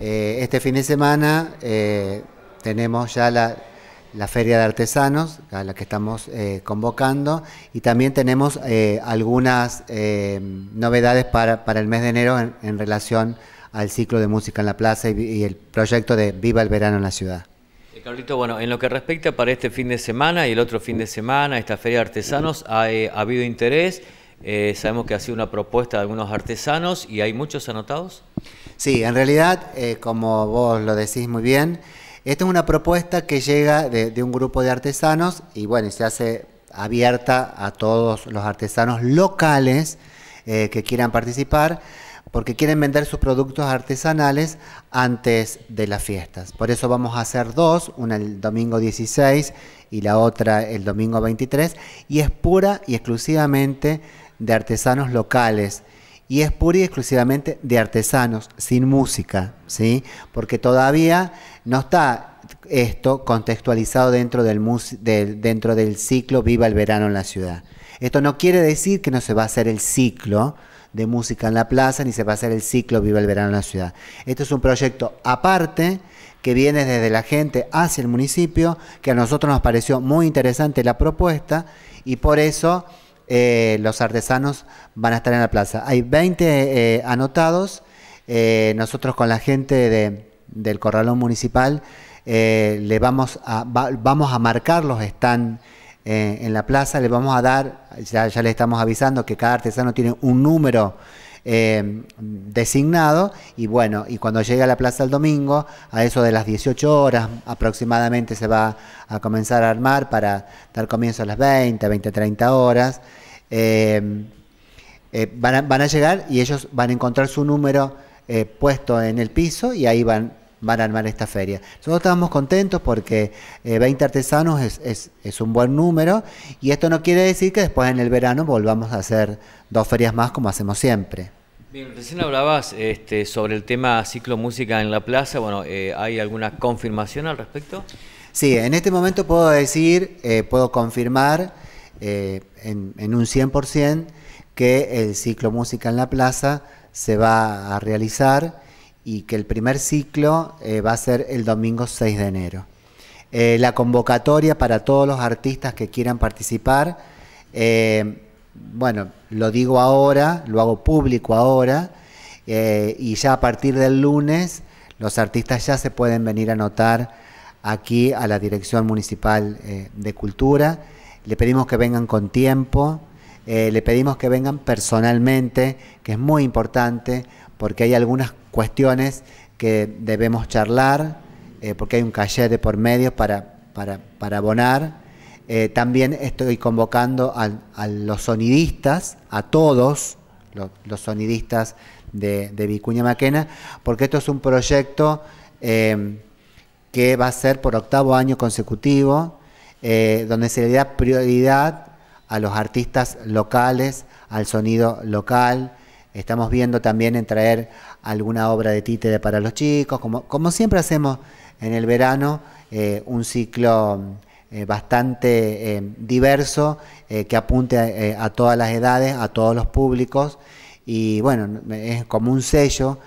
Eh, este fin de semana eh, tenemos ya la, Feria de Artesanos, a la que estamos eh, convocando, y también tenemos algunas novedades para, el mes de enero en, relación al ciclo de música en la plaza y, el proyecto de Viva el Verano en la Ciudad. Carlito, bueno, en lo que respecta para este fin de semana y el otro fin de semana, esta Feria de Artesanos, ha, habido interés. sabemos que ha sido una propuesta de algunos artesanos y hay muchos anotados. Sí, en realidad, eh, como vos lo decís muy bien, esta es una propuesta que llega de, un grupo de artesanos y bueno, se hace abierta a todos los artesanos locales eh, que quieran participar porque quieren vender sus productos artesanales antes de las fiestas. Por eso vamos a hacer dos, una el domingo 16 y la otra el domingo 23, y es pura y exclusivamente de artesanos locales y es pura y exclusivamente de artesanos, sin música, ¿sí? Porque todavía no está esto contextualizado dentro del, del, dentro del ciclo Viva el Verano en la Ciudad. Esto no quiere decir que no se va a hacer el ciclo de música en la plaza, ni se va a hacer el ciclo Viva el Verano en la Ciudad. Esto es un proyecto aparte que viene desde la gente hacia el municipio, que a nosotros nos pareció muy interesante la propuesta y por eso eh, los artesanos van a estar en la plaza. Hay 20 eh, anotados, eh, nosotros con la gente del Corralón Municipal le vamos a, marcarlos, vamos marcar los en la plaza, le vamos a dar, ya, ya le estamos avisando que cada artesano tiene un número eh, designado y bueno, y cuando llegue a la plaza el domingo, a eso de las 18 horas aproximadamente se va a comenzar a armar para dar comienzo a las 20, 20, 30 horas. Eh, eh, van, van, a, llegar y ellos van a encontrar su número puesto en el piso y ahí van van a armar esta feria. Nosotros estamos contentos porque 20 eh, artesanos es, un buen número y esto no quiere decir que después en el verano volvamos a hacer dos ferias más como hacemos siempre. Bien, recién hablabas este, sobre el tema ciclo música en la plaza. Bueno, eh, ¿hay alguna confirmación al respecto? Sí, en este momento puedo decir, eh, puedo confirmar en, en un 100% que el ciclo música en la plaza se va a realizar y que el primer ciclo eh, va a ser el domingo 6 de enero. Eh, la convocatoria para todos los artistas que quieran participar, eh, bueno, lo digo ahora, lo hago público ahora, y ya a partir del lunes los artistas ya se pueden venir a anotar aquí a la Dirección Municipal de Cultura. Le pedimos que vengan con tiempo, le pedimos que vengan personalmente, que es muy importante, porque hay algunas cosas cuestiones que debemos charlar, eh, porque hay un calle de por medio para, abonar. Eh, también estoy convocando a, los sonidistas, a todos los, sonidistas de, Vicuña Maquena, porque esto es un proyecto em, que va a ser por octavo año consecutivo, eh, donde se le da prioridad a los artistas locales, al sonido local, Estamos viendo también en traer alguna obra de títere para los chicos, como, siempre hacemos en el verano, eh, un ciclo eh, bastante eh, diverso que apunte a, todas las edades, a todos los públicos. Y bueno, es como un sello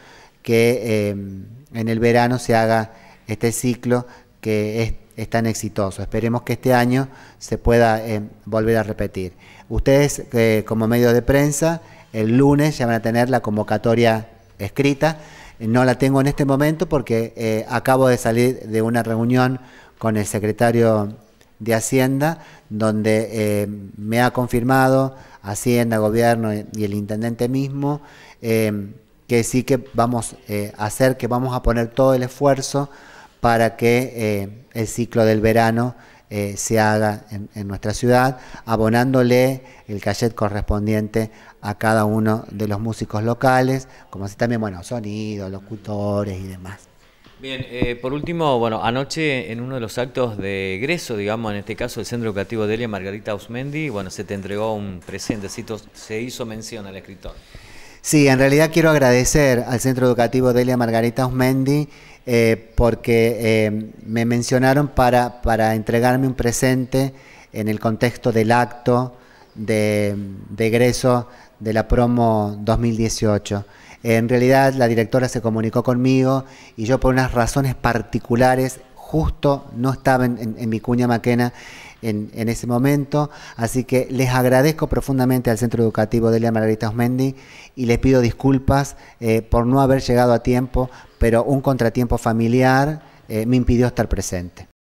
que en el verano se haga este ciclo que es tan exitoso. Esperemos que este año se pueda volver a repetir. Ustedes como medio de prensa el lunes ya van a tener la convocatoria escrita. No la tengo en este momento porque eh, acabo de salir de una reunión con el secretario de Hacienda, donde eh, me ha confirmado Hacienda, Gobierno y el intendente mismo eh, que sí que vamos a hacer, que vamos a poner todo el esfuerzo para que el ciclo del verano eh, se haga en, nuestra ciudad, abonándole el cachet correspondiente a cada uno de los músicos locales, como también, bueno, sonidos, locutores y demás. Bien, eh, por último, bueno, anoche en uno de los actos de egreso, digamos, en este caso el Centro Educativo Delia Margarita Ausmendi, bueno, se te entregó un presente, se hizo mención al escritor. Sí, en realidad quiero agradecer al Centro Educativo Delia Margarita Osmendi eh, porque eh, me mencionaron para, para entregarme un presente en el contexto del acto de, de egreso de la promo 2018. En realidad la directora se comunicó conmigo y yo por unas razones particulares justo no estaba en, mi cuña Maquena en, ese momento. Así que les agradezco profundamente al Centro Educativo de Delia Margarita Osmendi y les pido disculpas eh, por no haber llegado a tiempo, pero un contratiempo familiar eh, me impidió estar presente.